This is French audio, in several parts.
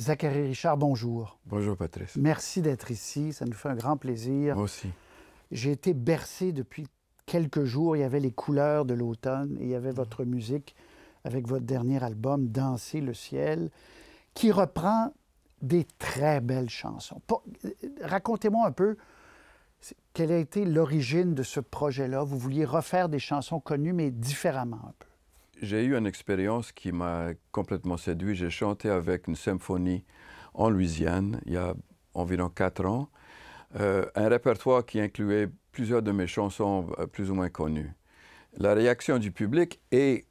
Zachary Richard, bonjour. Bonjour Patrice. Merci d'être ici, ça nous fait un grand plaisir. Moi aussi. J'ai été bercé depuis quelques jours, il y avait les couleurs de l'automne et il y avait votre musique avec votre dernier album, Danser le ciel, qui reprend des très belles chansons. Euh, racontez-moi un peu quelle a été l'origine de ce projet-là. Vous vouliez refaire des chansons connues, mais différemment un peu j'ai eu une expérience qui m'a complètement séduit. J'ai chanté avec une symphonie en Louisiane il y a environ quatre ans, euh, un répertoire qui incluait plusieurs de mes chansons euh, plus ou moins connues. La réaction du public et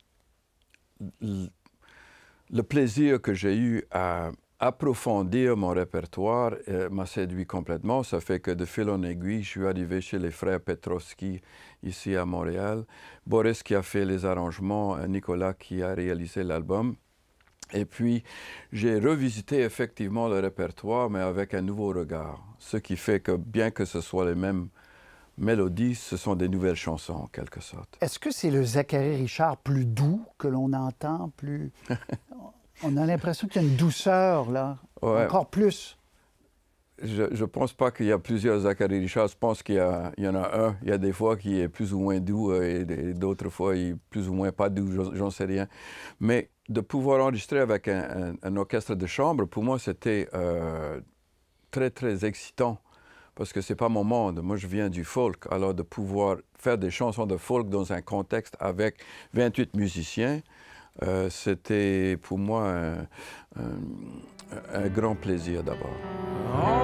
le plaisir que j'ai eu à, approfondir mon répertoire m'a séduit complètement. Ça fait que de fil en aiguille, je suis arrivé chez les frères Petrovski ici à Montréal. Boris qui a fait les arrangements, euh, Nicolas qui a réalisé l'album. Et puis, j'ai revisité effectivement le répertoire, mais avec un nouveau regard. Ce qui fait que, bien que ce soit les mêmes mélodies, ce sont des nouvelles chansons, en quelque sorte. Est-ce que c'est le Zachary Richard plus doux que l'on entend, plus... On a l'impression qu'il y a une douceur, là, encore plus. Je ne pense pas qu'il y a plusieurs Zachary Richard. Je pense qu'il y, en a un. Il y a des fois qui est plus ou moins doux euh, et, d'autres fois, il est plus ou moins pas doux, j'en sais rien. Mais de pouvoir enregistrer avec un, orchestre de chambre, pour moi, c'était euh, très, très excitant parce que ce n'est pas mon monde. Moi, je viens du folk. Alors, de pouvoir faire des chansons de folk dans un contexte avec 28 musiciens, euh, c'était pour moi un, grand plaisir d'abord.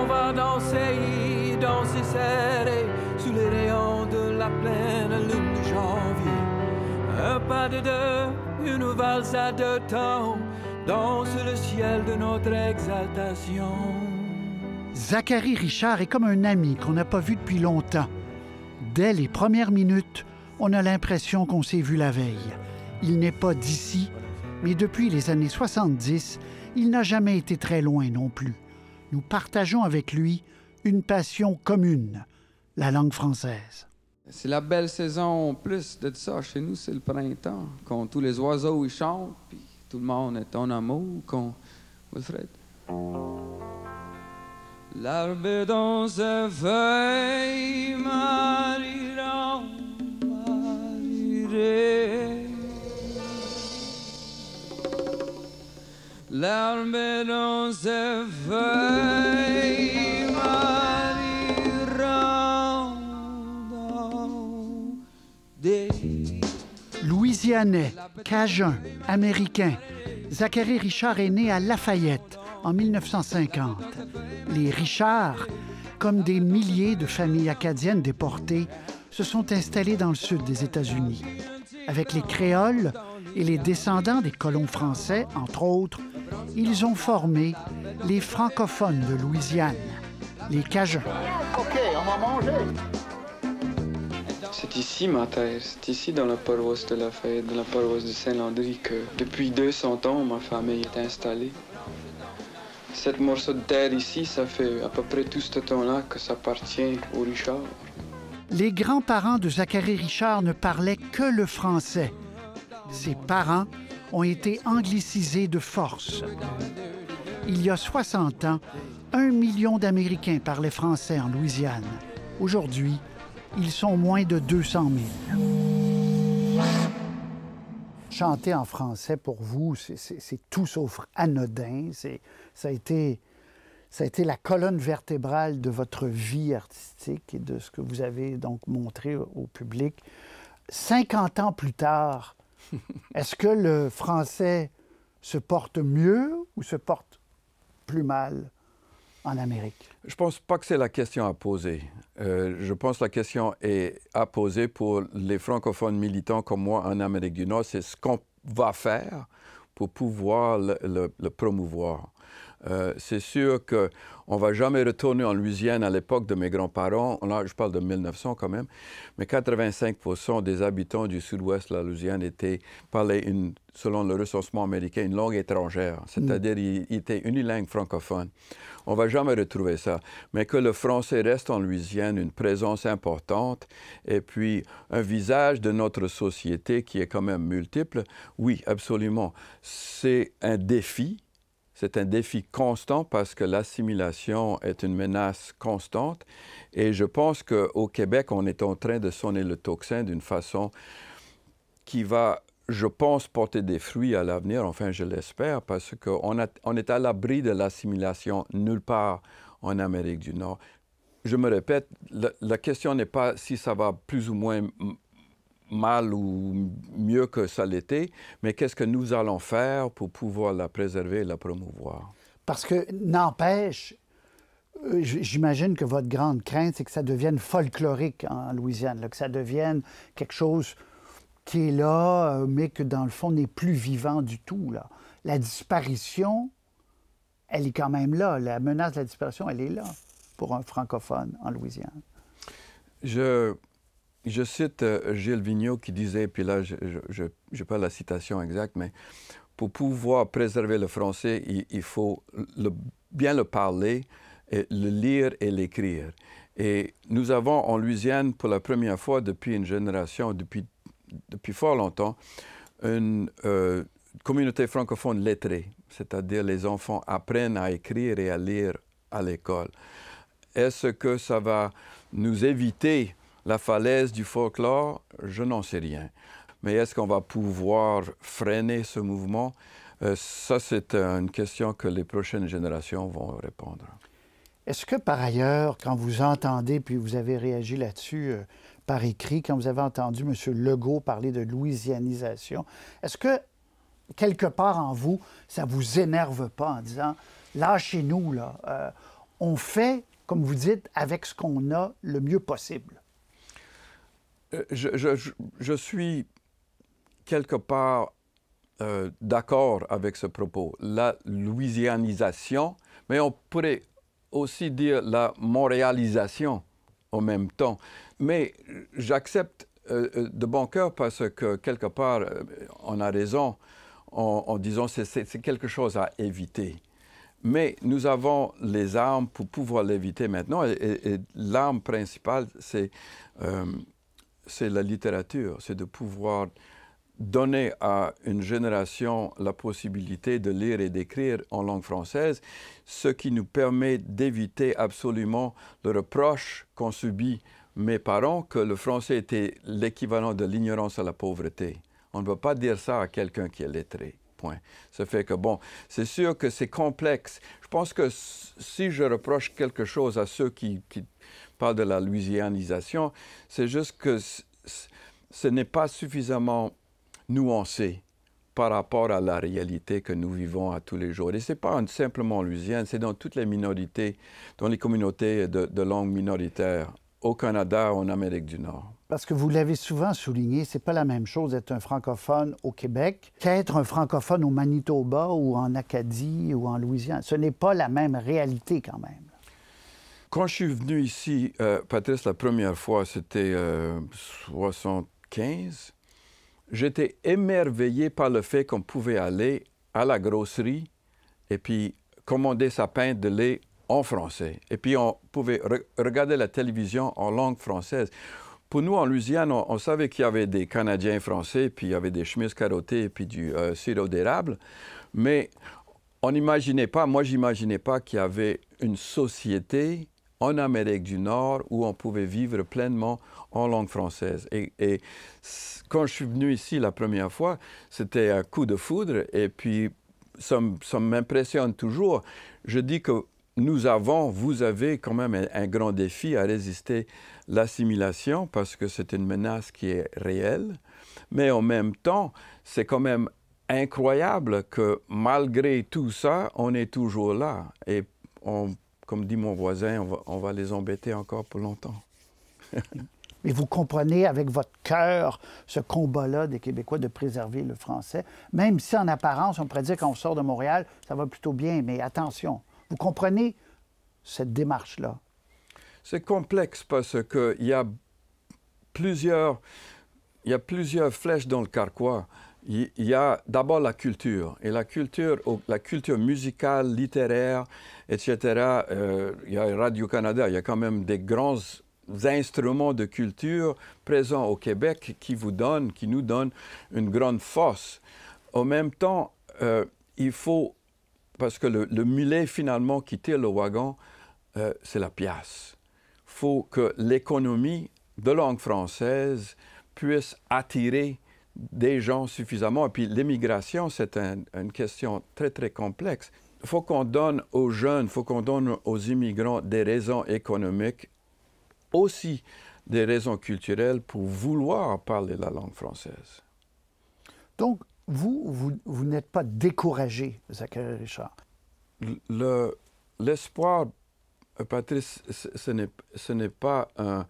On va danser, danser serré sous les rayons de la pleine lune de janvier. Un pas de deux, une valse à deux temps, dans le ciel de notre exaltation. Zacharie Richard est comme un ami qu'on n'a pas vu depuis longtemps. Dès les premières minutes, on a l'impression qu'on s'est vu la veille. Il n'est pas d'ici, mais depuis les années 70, il n'a jamais été très loin non plus. Nous partageons avec lui une passion commune, la langue française. C'est la belle saison plus de ça. Chez nous, c'est le printemps, quand tous les oiseaux y chantent, puis tout le monde est en amour, quand... Wilfred? L'arbre dans ses feuilles, Marie-Laure, l'armée Louisianais, Cajun, Américain, Zachary Richard est né à Lafayette en 1950. Les Richards, comme des milliers de familles acadiennes déportées, se sont installés dans le sud des États-Unis. Avec les Créoles et les descendants des colons français, entre autres, ils ont formé les francophones de Louisiane, les Cajuns. C'est ici ma terre, c'est ici dans la paroisse de Lafayette, dans la paroisse de Saint-Landry que depuis 200 ans ma famille est installée. Cette morceau de terre ici, ça fait à peu près tout ce temps-là que ça appartient au Richard. Les grands-parents de Zacharie Richard ne parlaient que le français. Ses parents ont été anglicisés de force. Il y a 60 ans, un million d'Américains parlaient français en Louisiane. Aujourd'hui, ils sont moins de 200 000. Chanter en français pour vous, c'est tout sauf anodin. Ça a, été, ça a été la colonne vertébrale de votre vie artistique et de ce que vous avez donc montré au public. 50 ans plus tard, Est-ce que le français se porte mieux ou se porte plus mal en Amérique? Je ne pense pas que c'est la question à poser. Euh, je pense que la question est à poser pour les francophones militants comme moi en Amérique du Nord. C'est ce qu'on va faire pour pouvoir le promouvoir. Euh, c'est sûr qu'on ne va jamais retourner en Louisiane à l'époque de mes grands-parents. Là, je parle de 1900 quand même. Mais 85 des habitants du sud-ouest de la Louisiane étaient, parlaient, selon le recensement américain, une langue étrangère. Mm. C'est-à-dire qu'ils étaient unilingues francophones. On ne va jamais retrouver ça. Mais que le français reste en Louisiane une présence importante et puis un visage de notre société qui est quand même multiple, oui, absolument. C'est un défi c'est un défi constant parce que l'assimilation est une menace constante et je pense qu'au Québec, on est en train de sonner le toxin d'une façon qui va, je pense, porter des fruits à l'avenir, enfin je l'espère, parce qu'on on est à l'abri de l'assimilation nulle part en Amérique du Nord je me répète, la question n'est pas si ça va plus ou moins mal ou mieux que ça l'était, mais qu'est-ce que nous allons faire pour pouvoir la préserver et la promouvoir? Parce que, n'empêche, euh, j'imagine que votre grande crainte, c'est que ça devienne folklorique en Louisiane, que ça devienne quelque chose qui est là, euh, mais que dans le fond n'est plus vivant du tout. Là. La disparition, elle est quand même là. La menace de la disparition, elle est là pour un francophone en Louisiane. Je, je cite euh, Gilles Vigneault qui disait, puis là, je n'ai pas la citation exacte, mais pour pouvoir préserver le français, il, faut le, bien le parler, et le lire et l'écrire. Et nous avons en Louisiane, pour la première fois depuis une génération, depuis, depuis fort longtemps, une euh, communauté francophone lettrée, c'est-à-dire les enfants apprennent à écrire et à lire à l'école. Est-ce que ça va nous éviter la falaise du folklore, je n'en sais rien. Mais est-ce qu'on va pouvoir freiner ce mouvement euh, Ça, c'est une question que les prochaines générations vont répondre. Est-ce que par ailleurs, quand vous entendez, puis vous avez réagi là-dessus euh, par écrit, quand vous avez entendu M. Legault parler de louisianisation, est-ce que quelque part en vous, ça vous énerve pas en disant, là chez nous, là, on fait, comme vous dites, avec ce qu'on a le mieux possible? Euh, je, suis quelque part euh, d'accord avec ce propos, la louisianisation, mais on pourrait aussi dire la montréalisation en même temps. Mais j'accepte euh, de bon cœur parce que quelque part, on a raison en, disant que c'est quelque chose à éviter. Mais nous avons les armes pour pouvoir l'éviter maintenant. Et, l'arme principale, c'est c'est la littérature, c'est de pouvoir donner à une génération la possibilité de lire et d'écrire en langue française, ce qui nous permet d'éviter absolument le reproche qu'ont subi mes parents que le français était l'équivalent de l'ignorance à la pauvreté. On ne peut pas dire ça à quelqu'un qui est lettré. Point. Ça fait que, bon, c'est sûr que c'est complexe. Je pense que si je reproche quelque chose à ceux qui, qui pas de la louisianisation, c'est juste que ce n'est pas suffisamment nuancé par rapport à la réalité que nous vivons à tous les jours. Et ce n'est pas simplement en Louisiane, c'est dans toutes les minorités, dans les communautés de, langue minoritaire au Canada, en Amérique du Nord. Parce que vous l'avez souvent souligné, c'est pas la même chose d'être un francophone au Québec qu'être un francophone au Manitoba ou en Acadie ou en Louisiane. Ce n'est pas la même réalité quand même. Quand je suis venu ici, euh, Patrice, la première fois, c'était 75, euh, j'étais émerveillé par le fait qu'on pouvait aller à la grosserie et puis commander sa pinte de lait en français. Et puis on pouvait regarder la télévision en langue française. Pour nous, en Louisiane, on, savait qu'il y avait des Canadiens français, puis il y avait des chemises carottées, puis du euh, sirop d'érable. Mais on n'imaginait pas, moi j'imaginais pas qu'il y avait une société en Amérique du Nord où on pouvait vivre pleinement en langue française. Et, quand je suis venu ici la première fois, c'était un coup de foudre et puis ça, m'impressionne toujours. Je dis que nous avons, vous avez quand même un, un grand défi à résister l'assimilation parce que c'est une menace qui est réelle, mais en même temps, c'est quand même incroyable que malgré tout ça, on est toujours là et on comme dit mon voisin, on va, les embêter encore pour longtemps. Mais vous comprenez avec votre cœur ce combat-là des Québécois de préserver le français, même si en apparence, on pourrait dire qu'on sort de Montréal, ça va plutôt bien, mais attention, vous comprenez cette démarche-là? C'est complexe parce qu'il y a plusieurs... y a plusieurs flèches dans le carquois il y a d'abord la culture. Et la culture, la culture musicale, littéraire, etc. Euh, il y a Radio-Canada, il y a quand même des grands instruments de culture présents au Québec qui vous donnent, qui nous donnent une grande force. En même temps, euh, il faut, parce que le, mulet finalement qui tire le wagon, euh, c'est la pièce. Il faut que l'économie de langue française puisse attirer des gens suffisamment. Et puis l'immigration, c'est une question très, très complexe. Il faut qu'on donne aux jeunes, il faut qu'on donne aux immigrants des raisons économiques, aussi des raisons culturelles pour vouloir parler la langue française. Donc, vous, vous, n'êtes pas découragé, Zachary Richard. L'espoir, Patrice, ce n'est pas un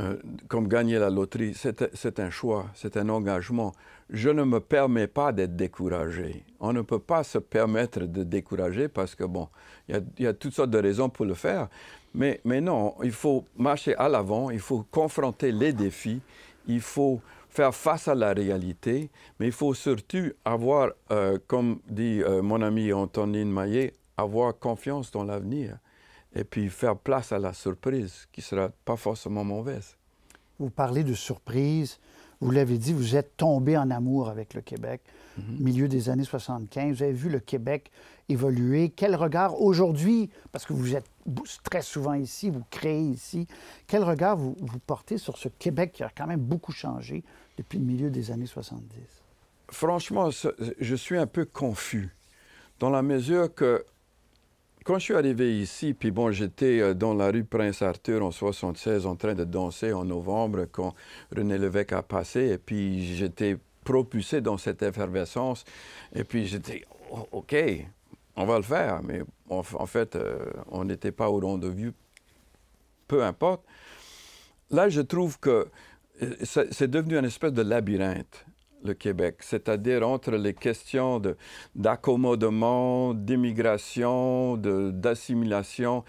euh, comme gagner la loterie, c'est un choix, c'est un engagement. Je ne me permets pas d'être découragé. On ne peut pas se permettre de décourager parce que, bon, il y, a toutes sortes de raisons pour le faire. Mais, non, il faut marcher à l'avant, il faut confronter les défis, il faut faire face à la réalité, mais il faut surtout avoir, euh, comme dit euh, mon ami Antonine Maillet, avoir confiance dans l'avenir et puis faire place à la surprise qui ne sera pas forcément mauvaise. Vous parlez de surprise. Vous l'avez dit, vous êtes tombé en amour avec le Québec. Mhm. Milieu des années 75, vous avez vu le Québec évoluer. Quel regard aujourd'hui, parce que vous êtes très souvent ici, vous créez ici, quel regard vous, vous portez sur ce Québec qui a quand même beaucoup changé depuis le milieu des années 70? Franchement, je suis un peu confus dans la mesure que quand je suis arrivé ici, puis bon, j'étais euh, dans la rue Prince-Arthur en 76 en train de danser en novembre quand René Lévesque a passé, et puis j'étais propulsé dans cette effervescence, et puis j'étais, oh, OK, on va le faire, mais en fait, euh, on n'était pas au rendez-vous, peu importe. Là, je trouve que euh, c'est devenu une espèce de labyrinthe le Québec, c'est-à-dire entre les questions d'accommodement, d'immigration, d'assimilation.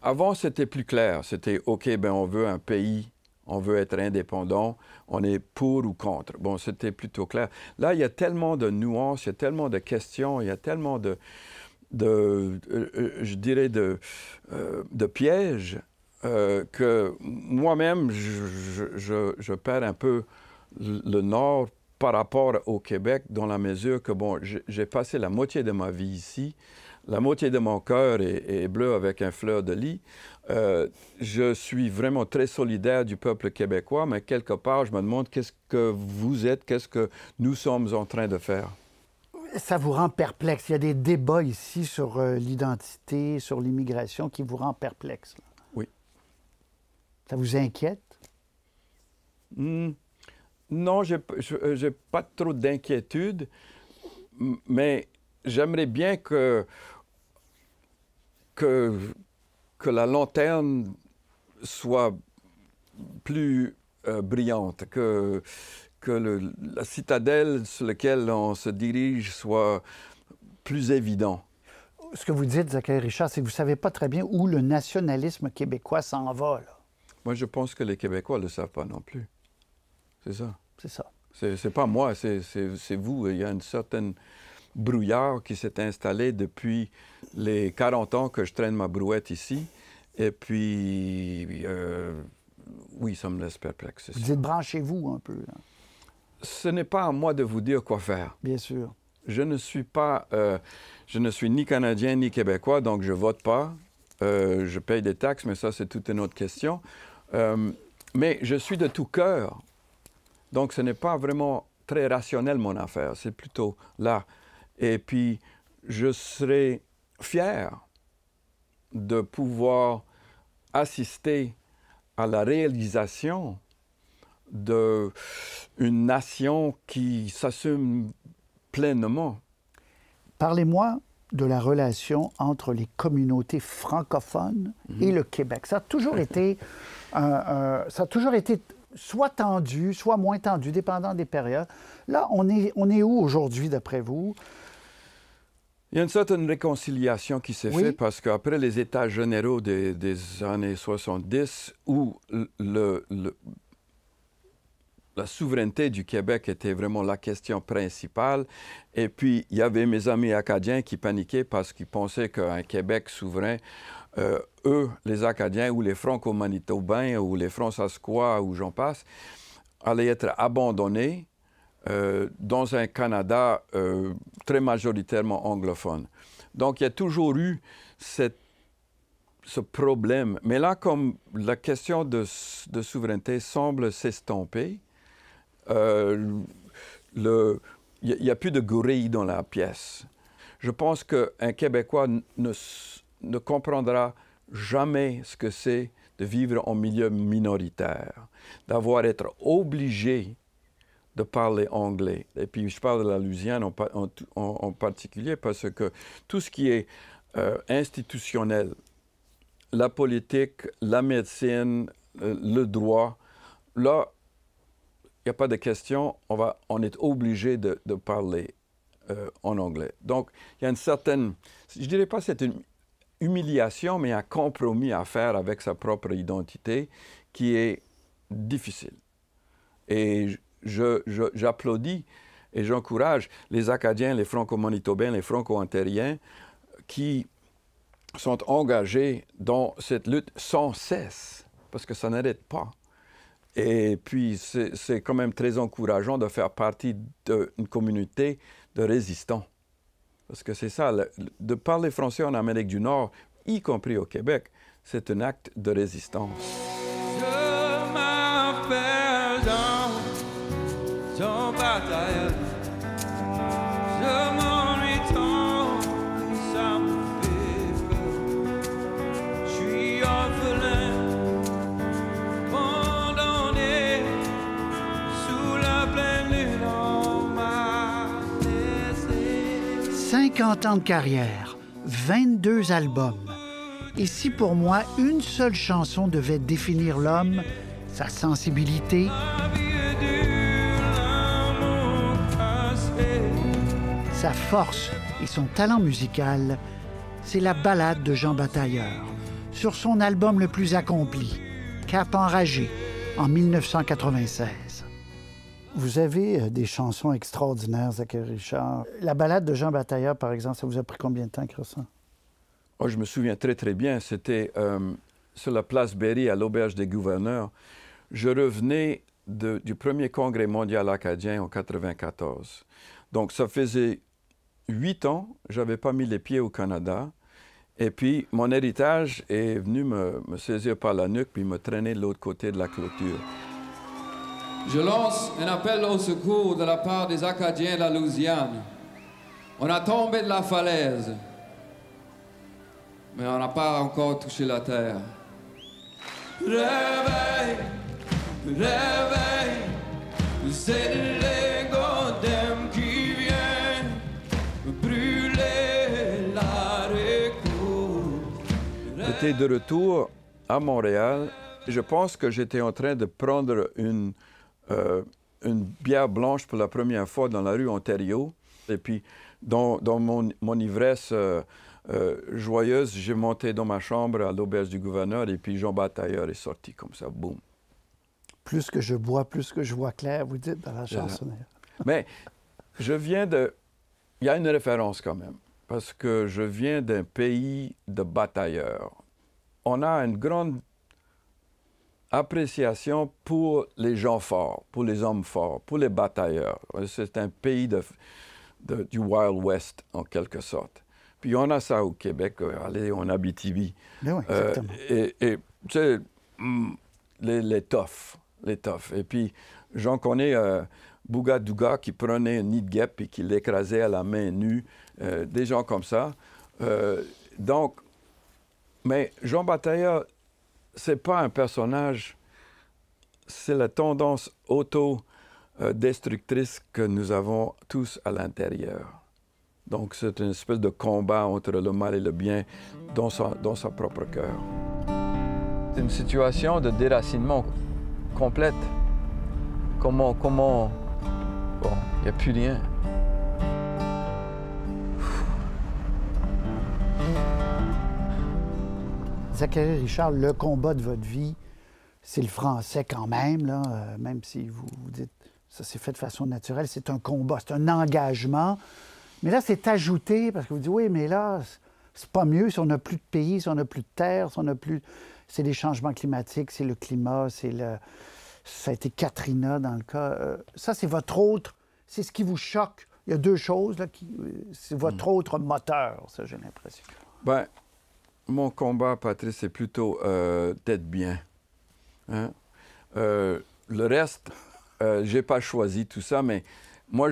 Avant, c'était plus clair. C'était OK, ben on veut un pays, on veut être indépendant, on est pour ou contre. Bon, c'était plutôt clair. Là, il y a tellement de nuances, il y a tellement de questions, il y a tellement de, de euh, je dirais, de, euh, de pièges euh, que moi-même, je, perds un peu le nord par rapport au Québec, dans la mesure que, bon, j'ai passé la moitié de ma vie ici, la moitié de mon cœur est, bleu avec un fleur de lit. Euh, je suis vraiment très solidaire du peuple québécois, mais quelque part, je me demande qu'est-ce que vous êtes, qu'est-ce que nous sommes en train de faire ça vous rend perplexe. Il y a des débats ici sur euh, l'identité, sur l'immigration qui vous rend perplexe. Oui. Ça vous inquiète? Hmm. Non, je n'ai euh, pas trop d'inquiétude, mais j'aimerais bien que, que, la lanterne soit plus euh, brillante, que, que la citadelle sur laquelle on se dirige soit plus évidente ce que vous dites, Zachary Richard, c'est que vous ne savez pas très bien où le nationalisme québécois s'en va. Moi, je pense que les Québécois ne le savent pas non plus. C'est ça. C'est ça. C'est pas moi, c'est vous. Il y a une certaine brouillard qui s'est installé depuis les 40 ans que je traîne ma brouette ici. Et puis, euh, oui, ça me laisse perplexe. Vous êtes branchez-vous un peu. Ce n'est pas à moi de vous dire quoi faire. Bien sûr. Je ne suis pas, euh, je ne suis ni canadien ni québécois, donc je vote pas. Euh, je paye des taxes, mais ça c'est toute une autre question. mais je suis de tout cœur donc, ce n'est pas vraiment très rationnel, mon affaire. C'est plutôt là. Et puis, je serai fier de pouvoir assister à la réalisation d'une nation qui s'assume pleinement. Parlez-moi de la relation entre les communautés francophones et mhm. le Québec. Ça a toujours été, ça a toujours été soit tendu, soit moins tendu, dépendant des périodes. Là, on est, on est où aujourd'hui, d'après vous? Il y a une certaine réconciliation qui s'est faite parce qu'après les États généraux des, années 70, où le, le, la souveraineté du Québec était vraiment la question principale. Et puis, il y avait mes amis acadiens qui paniquaient parce qu'ils pensaient qu'un Québec souverain, euh, eux, les Acadiens ou les Franco-Manitobains ou les franc ou j'en passe, allaient être abandonnés euh, dans un Canada euh, très majoritairement anglophone. Donc, il y a toujours eu ce problème. Mais là, comme la question de souveraineté semble s'estomper, il euh, n'y a, plus de gorille dans la pièce. Je pense qu'un Québécois ne, comprendra jamais ce que c'est de vivre en milieu minoritaire, d'avoir être obligé de parler anglais. Et puis je parle de la Louisiane en, particulier parce que tout ce qui est euh, institutionnel, la politique, la médecine, euh, le droit, là, il n'y a pas de question, on, va, est obligé de, parler euh, en anglais. Donc, il y a une certaine, je ne dirais pas c'est une humiliation, mais un compromis à faire avec sa propre identité qui est difficile. Et j'applaudis je, et j'encourage les Acadiens, les Franco-Manitobains, les Franco-Ontariens qui sont engagés dans cette lutte sans cesse, parce que ça n'arrête pas. Et puis, c'est quand même très encourageant de faire partie d'une communauté de résistants. Parce que c'est ça, de parler français en Amérique du Nord, y compris au Québec, c'est un acte de résistance. de carrière, 22 albums. Et si pour moi, une seule chanson devait définir l'homme, sa sensibilité, sa force et son talent musical, c'est la ballade de Jean Batailleur, sur son album le plus accompli, Cap enragé, en 1996. Vous avez euh, des chansons extraordinaires, Zachary Richard. La balade de Jean Bataillard, par exemple, ça vous a pris combien de temps, ça? Oh, je me souviens très, très bien. C'était euh, sur la place Berry, à l'auberge des gouverneurs. Je revenais du premier congrès mondial acadien en 1994. Donc, ça faisait huit ans, n'avais pas mis les pieds au Canada. Et puis, mon héritage est venu me, me saisir par la nuque puis me traîner de l'autre côté de la clôture. Je lance un appel au secours de la part des Acadiens de la Louisiane. On a tombé de la falaise, mais on n'a pas encore touché la terre. Réveille, réveille, c'est l'égodème qui vient brûler la J'étais de retour à Montréal. Je pense que j'étais en train de prendre une euh, une bière blanche pour la première fois dans la rue Ontario. Et puis, dans, mon, ivresse euh, euh, joyeuse, j'ai monté dans ma chambre à l'auberge du gouverneur et puis Jean Batailleur est sorti comme ça, boum. Plus que je bois, plus que je vois clair, vous dites dans la chansonnière. Mais je viens de... Il y a une référence quand même, parce que je viens d'un pays de batailleurs. On a une grande appréciation pour les gens forts, pour les hommes forts, pour les batailleurs. Euh, c'est un pays de, du Wild West, en quelque sorte. Puis on a ça au Québec, euh, allez, on Abitibi. Ben mais euh, exactement. et, et tu sais, mm, les, les toughs, les toughs. Et puis, j'en connais Bouga Bougadouga qui prenait un nid de guêpe et qui l'écrasait à la main nue, des gens comme ça. donc, mais Jean Batailleur, c'est pas un personnage, c'est la tendance auto-destructrice que nous avons tous à l'intérieur. Donc c'est une espèce de combat entre le mal et le bien dans son, dans propre cœur. C'est une situation de déracinement complète. Comment, comment... Bon, il n'y a plus rien. Richard, le combat de votre vie, c'est le français quand même, là, euh, même si vous, vous dites ça s'est fait de façon naturelle, c'est un combat, c'est un engagement. Mais là, c'est ajouté parce que vous dites oui, mais là, c'est pas mieux si on n'a plus de pays, si on n'a plus de terre, si on n'a plus. C'est les changements climatiques, c'est le climat, c'est le. Ça a été Katrina dans le cas. Euh, ça, c'est votre autre. C'est ce qui vous choque. Il y a deux choses, là, qui. Euh, c'est votre hmm. autre moteur, ça, j'ai l'impression. Ben, mon combat, Patrice, c'est plutôt euh, d'être bien. Hein. Euh, le reste, je euh, j'ai pas choisi tout ça, mais moi,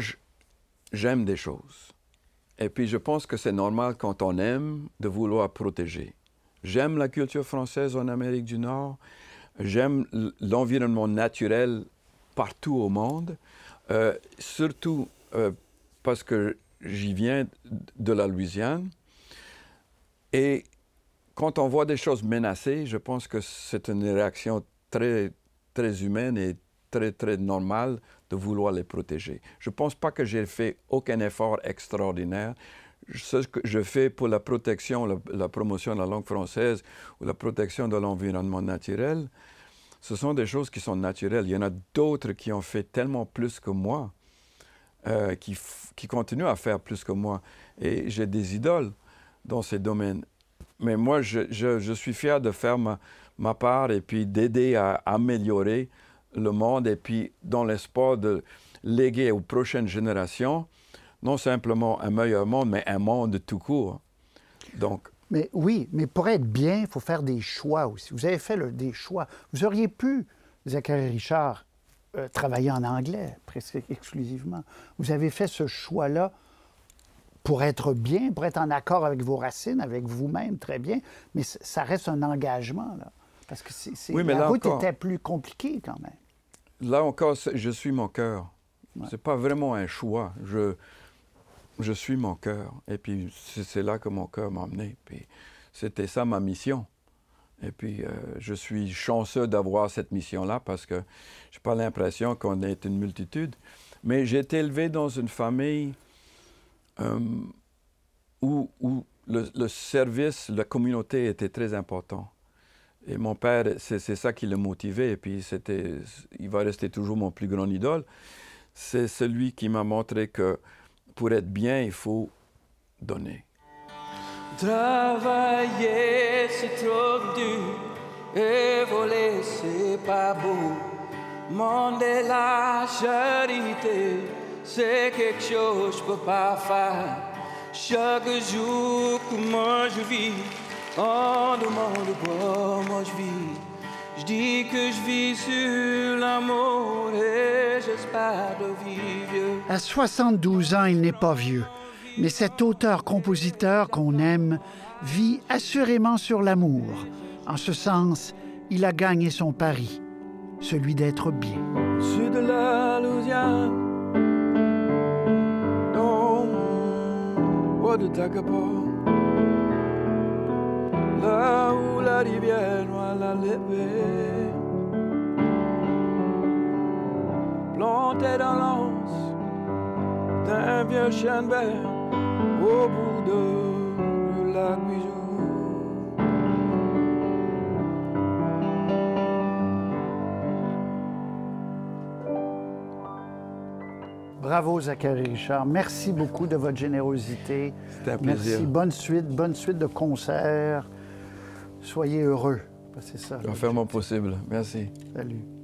j'aime des choses. Et puis, je pense que c'est normal quand on aime de vouloir protéger. J'aime la culture française en Amérique du Nord. J'aime l'environnement naturel partout au monde. surtout parce que j'y viens de la Louisiane. Et quand on voit des choses menacées, je pense que c'est une réaction très, très humaine et très, très normale de vouloir les protéger. Je ne pense pas que j'ai fait aucun effort extraordinaire. Ce que je fais pour la protection, la, promotion de la langue française ou la protection de l'environnement naturel, ce sont des choses qui sont naturelles. Il y en a d'autres qui ont fait tellement plus que moi, euh, qui, qui continuent à faire plus que moi. Et j'ai des idoles dans ces domaines mais moi, je, je, suis fier de faire ma, part et puis d'aider à, améliorer le monde et puis dans l'espoir de léguer aux prochaines générations non simplement un meilleur monde, mais un monde tout court. Donc. Mais oui, mais pour être bien, il faut faire des choix aussi. Vous avez fait des choix. Vous auriez pu, Zachary Richard, euh, travailler en anglais, presque exclusivement. Vous avez fait ce choix-là pour être bien, pour être en accord avec vos racines, avec vous-même, très bien, mais ça reste un engagement, là. Parce que c'est, la route était plus compliquée quand même. Là encore, je suis mon cœur. C'est pas vraiment un choix. Je, je suis mon cœur. Et puis c'est là que mon cœur m'a emmené. Puis c'était ça ma mission. Et puis euh, je suis chanceux d'avoir cette mission-là parce que j'ai pas l'impression qu'on est une multitude. Mais j'ai été élevé dans une famille euh, où, le, service, la communauté était très important. Et mon père, c'est ça qui le motivait. Et puis, c'était, il va rester toujours mon plus grand idole. C'est celui qui m'a montré que pour être bien, il faut donner. Travailler, c'est trop dur. Et voler, c'est pas beau. Mandez la charité c'est quelque chose que je peux pas faire. Chaque jour, comment je vis, on demande moi je vis. Je dis que je vis sur l'amour et j'espère de vivre. À 72 ans, il n'est pas vieux. Mais cet auteur-compositeur qu'on aime vit assurément sur l'amour. En ce sens, il a gagné son pari, celui d'être bien. Sud de la Louisiane de de Tagapo, là où la rivière noire l'a levée, plantée dans l'anse d'un vieux chêne vert au bout de, la lac Bijou. Bravo, Zachary Richard. Merci beaucoup de votre générosité. un plaisir. Merci. Bonne suite, bonne suite de concerts. Soyez heureux. Ben, c'est ça. Je vais possible. Merci. Salut.